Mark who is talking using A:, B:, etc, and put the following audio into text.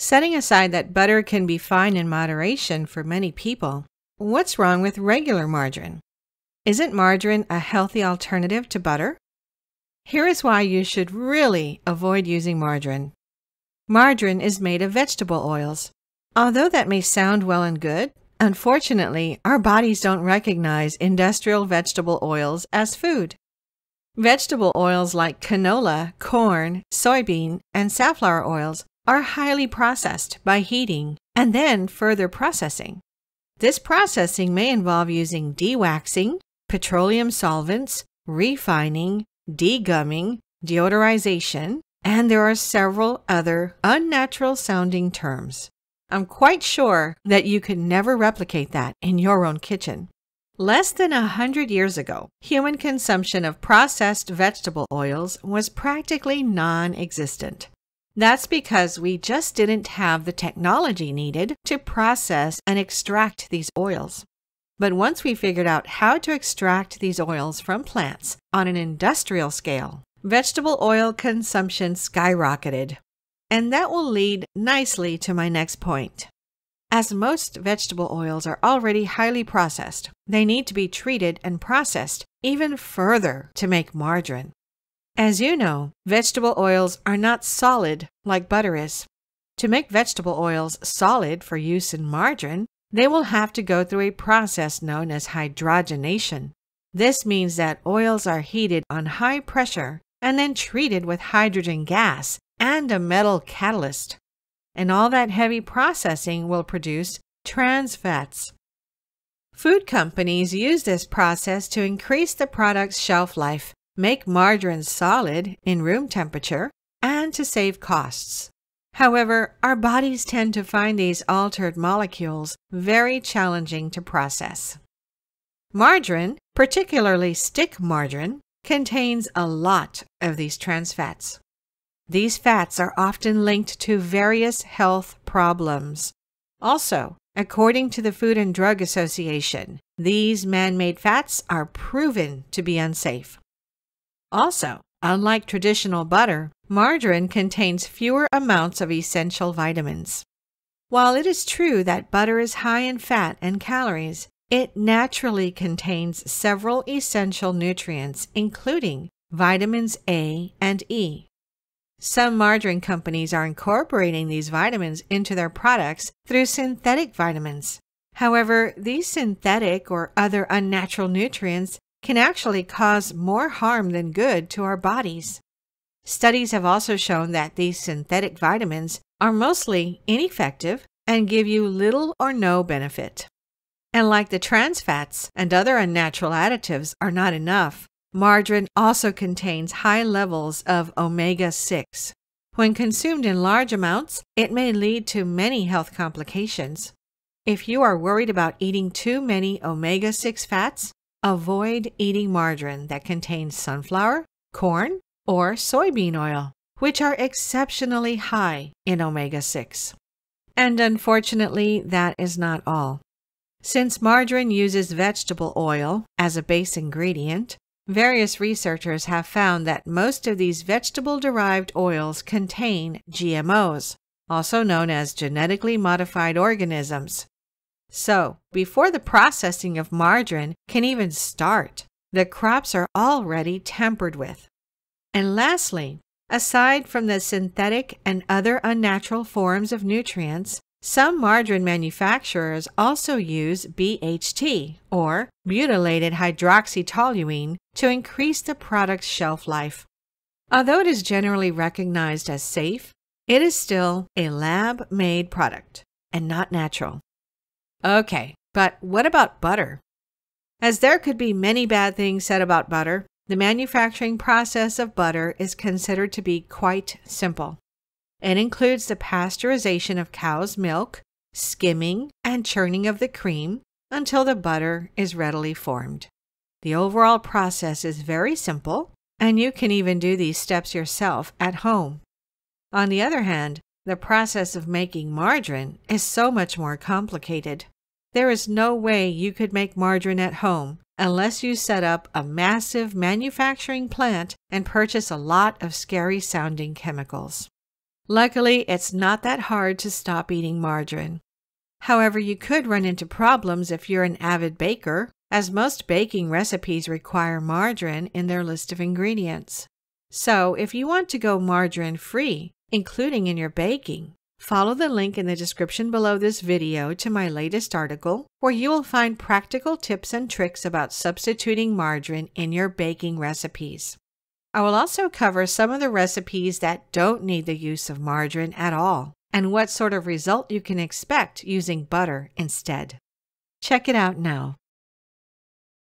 A: Setting aside that butter can be fine in moderation for many people, what's wrong with regular margarine? Isn't margarine a healthy alternative to butter? Here is why you should really avoid using margarine. Margarine is made of vegetable oils. Although that may sound well and good, unfortunately, our bodies don't recognize industrial vegetable oils as food. Vegetable oils like canola, corn, soybean, and safflower oils are highly processed by heating and then further processing. This processing may involve using dewaxing, petroleum solvents, refining, degumming, deodorization, and there are several other unnatural sounding terms. I'm quite sure that you could never replicate that in your own kitchen. Less than a hundred years ago, human consumption of processed vegetable oils was practically non existent. That's because we just didn't have the technology needed to process and extract these oils. But once we figured out how to extract these oils from plants on an industrial scale, vegetable oil consumption skyrocketed. And that will lead nicely to my next point. As most vegetable oils are already highly processed, they need to be treated and processed even further to make margarine. As you know, vegetable oils are not solid like butter is. To make vegetable oils solid for use in margarine, they will have to go through a process known as hydrogenation. This means that oils are heated on high pressure and then treated with hydrogen gas and a metal catalyst. And all that heavy processing will produce trans fats. Food companies use this process to increase the product's shelf life make margarine solid in room temperature, and to save costs. However, our bodies tend to find these altered molecules very challenging to process. Margarine, particularly stick margarine, contains a lot of these trans fats. These fats are often linked to various health problems. Also, according to the Food and Drug Association, these man made fats are proven to be unsafe. Also, unlike traditional butter, margarine contains fewer amounts of essential vitamins. While it is true that butter is high in fat and calories, it naturally contains several essential nutrients, including vitamins A and E. Some margarine companies are incorporating these vitamins into their products through synthetic vitamins. However, these synthetic or other unnatural nutrients can actually cause more harm than good to our bodies. Studies have also shown that these synthetic vitamins are mostly ineffective and give you little or no benefit. And like the trans fats and other unnatural additives are not enough, margarine also contains high levels of omega 6. When consumed in large amounts, it may lead to many health complications. If you are worried about eating too many omega 6 fats, Avoid eating margarine that contains sunflower, corn, or soybean oil, which are exceptionally high in omega 6. And unfortunately, that is not all. Since margarine uses vegetable oil as a base ingredient, various researchers have found that most of these vegetable derived oils contain GMOs, also known as genetically modified organisms, so, before the processing of margarine can even start, the crops are already tampered with. And lastly, aside from the synthetic and other unnatural forms of nutrients, some margarine manufacturers also use BHT, or butylated hydroxytoluene, to increase the product's shelf life. Although it is generally recognized as safe, it is still a lab made product and not natural. Okay, but what about butter? As there could be many bad things said about butter, the manufacturing process of butter is considered to be quite simple. It includes the pasteurization of cow's milk, skimming, and churning of the cream until the butter is readily formed. The overall process is very simple, and you can even do these steps yourself at home. On the other hand, the process of making margarine is so much more complicated. There is no way you could make margarine at home unless you set up a massive manufacturing plant and purchase a lot of scary sounding chemicals. Luckily, it's not that hard to stop eating margarine. However, you could run into problems if you're an avid baker, as most baking recipes require margarine in their list of ingredients. So, if you want to go margarine free, including in your baking. Follow the link in the description below this video to my latest article where you will find practical tips and tricks about substituting margarine in your baking recipes. I will also cover some of the recipes that don't need the use of margarine at all and what sort of result you can expect using butter instead. Check it out now.